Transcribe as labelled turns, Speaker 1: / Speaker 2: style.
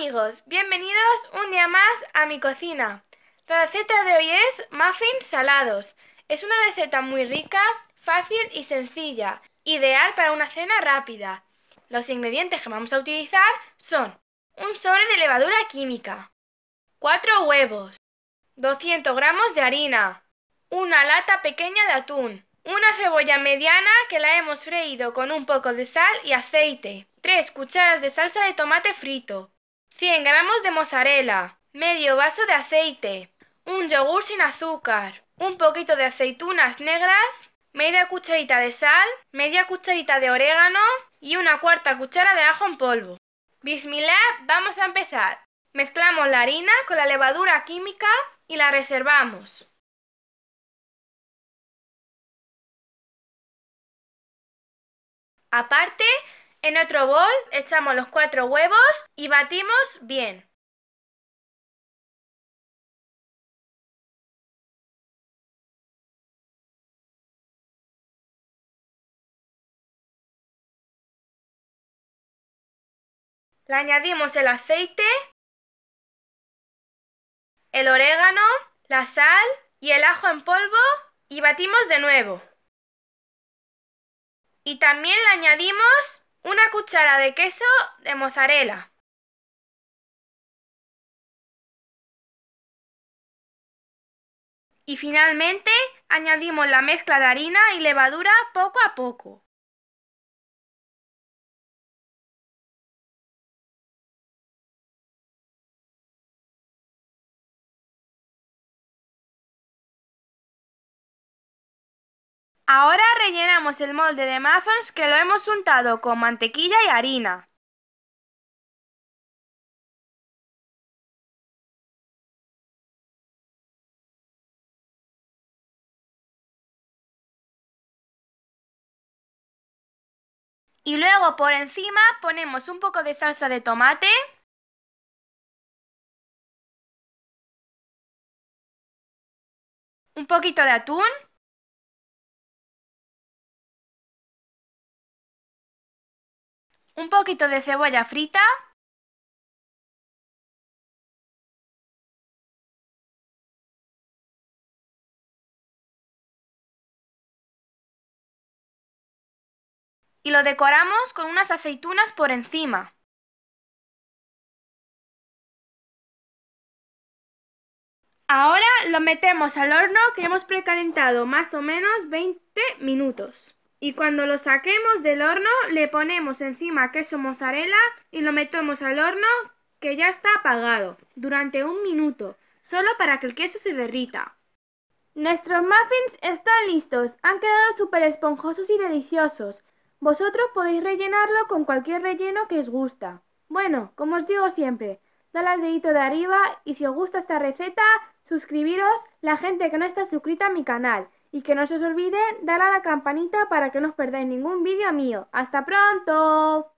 Speaker 1: amigos, bienvenidos un día más a mi cocina. La receta de hoy es muffins salados. Es una receta muy rica, fácil y sencilla, ideal para una cena rápida. Los ingredientes que vamos a utilizar son un sobre de levadura química, 4 huevos, 200 gramos de harina, una lata pequeña de atún, una cebolla mediana que la hemos freído con un poco de sal y aceite. 3 cucharas de salsa de tomate frito. 100 gramos de mozzarella, medio vaso de aceite, un yogur sin azúcar, un poquito de aceitunas negras, media cucharita de sal, media cucharita de orégano y una cuarta cuchara de ajo en polvo. Bismillah, vamos a empezar. Mezclamos la harina con la levadura química y la reservamos.
Speaker 2: Aparte, en otro bol echamos los cuatro huevos y batimos bien. Le añadimos el aceite, el orégano, la sal
Speaker 1: y el ajo en polvo y batimos de nuevo. Y también le añadimos una cuchara de queso de mozzarella,
Speaker 2: Y finalmente añadimos la mezcla de harina y levadura poco a poco. Ahora rellenamos el molde de muffins que lo hemos untado con mantequilla y harina. Y luego por encima ponemos un poco de salsa de tomate. Un poquito de atún. un poquito de cebolla frita, y lo decoramos con unas aceitunas por encima.
Speaker 1: Ahora lo metemos al horno que hemos precalentado más o menos 20 minutos. Y cuando lo saquemos del horno, le ponemos encima queso mozzarella y lo metemos al horno que ya está apagado durante un minuto, solo para que el queso se derrita. Nuestros muffins están listos, han quedado súper esponjosos y deliciosos. Vosotros podéis rellenarlo con cualquier relleno que os gusta. Bueno, como os digo siempre, dale al dedito de arriba y si os gusta esta receta, suscribiros la gente que no está suscrita a mi canal y que no se os olvide dar a la campanita para que no os perdáis ningún vídeo mío. ¡Hasta pronto!